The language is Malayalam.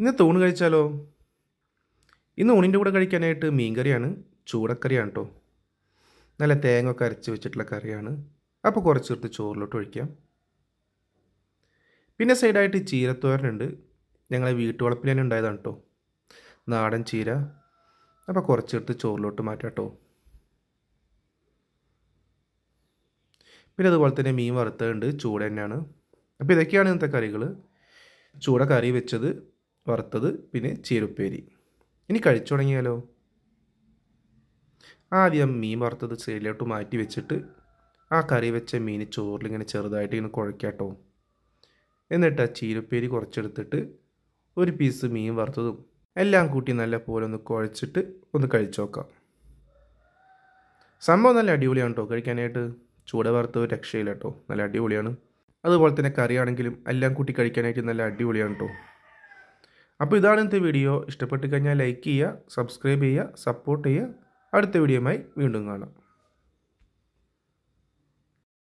ഇന്ന് തൂണ് കഴിച്ചാലോ ഇന്ന് ഊണിൻ്റെ കൂടെ കഴിക്കാനായിട്ട് മീൻകറിയാണ് ചൂടക്കറിയാണ് കേട്ടോ നല്ല തേങ്ങ ഒക്കെ അരച്ച് വെച്ചിട്ടുള്ള കറിയാണ് അപ്പോൾ കുറച്ച് ചേർത്ത് ചോറിലോട്ട് ഒഴിക്കാം പിന്നെ സൈഡായിട്ട് ചീരത്തോരനുണ്ട് ഞങ്ങളെ വീട്ടുവളപ്പിൽ തന്നെ ഉണ്ടായതാണ് കേട്ടോ നാടൻ ചീര അപ്പോൾ കുറച്ച് ചേർത്ത് ചോറിലോട്ട് മാറ്റാം കേട്ടോ പിന്നെ അതുപോലെ തന്നെ മീൻ വറുത്തതുണ്ട് ചൂട് തന്നെയാണ് അപ്പോൾ ഇതൊക്കെയാണ് ഇന്നത്തെ കറികൾ ചൂട കറി വെച്ചത് വറുത്തത് പിന്നെ ചേരുപ്പേരി ഇനി കഴിച്ചു തുടങ്ങിയാലോ ആദ്യം മീൻ വറുത്തത് സൈഡിലോട്ട് മാറ്റി വെച്ചിട്ട് ആ കറി വെച്ച മീൻ ചോറിലിങ്ങനെ ചെറുതായിട്ട് ഇങ്ങനെ കുഴക്കാട്ടോ എന്നിട്ട് ആ ചീരപ്പേരി കുറച്ചെടുത്തിട്ട് ഒരു പീസ് മീൻ വറുത്തതും എല്ലാം കൂട്ടി നല്ല പോലെ ഒന്ന് കുഴച്ചിട്ട് ഒന്ന് കഴിച്ചു നോക്കാം സംഭവം നല്ല അടിപൊളിയാണ് കേട്ടോ കഴിക്കാനായിട്ട് ചൂട വറുത്തത് രക്ഷയില്ല കേട്ടോ നല്ല അടിപൊളിയാണ് അതുപോലെ തന്നെ കറിയാണെങ്കിലും എല്ലാം കൂട്ടി കഴിക്കാനായിട്ട് നല്ല അടിപൊളിയാണ് കേട്ടോ അപ്പോൾ ഇതാണ് ഇന്നത്തെ വീഡിയോ ഇഷ്ടപ്പെട്ട് കഴിഞ്ഞാൽ ലൈക്ക് ചെയ്യുക സബ്സ്ക്രൈബ് ചെയ്യുക സപ്പോർട്ട് ചെയ്യുക അടുത്ത വീഡിയോയുമായി വീണ്ടും കാണാം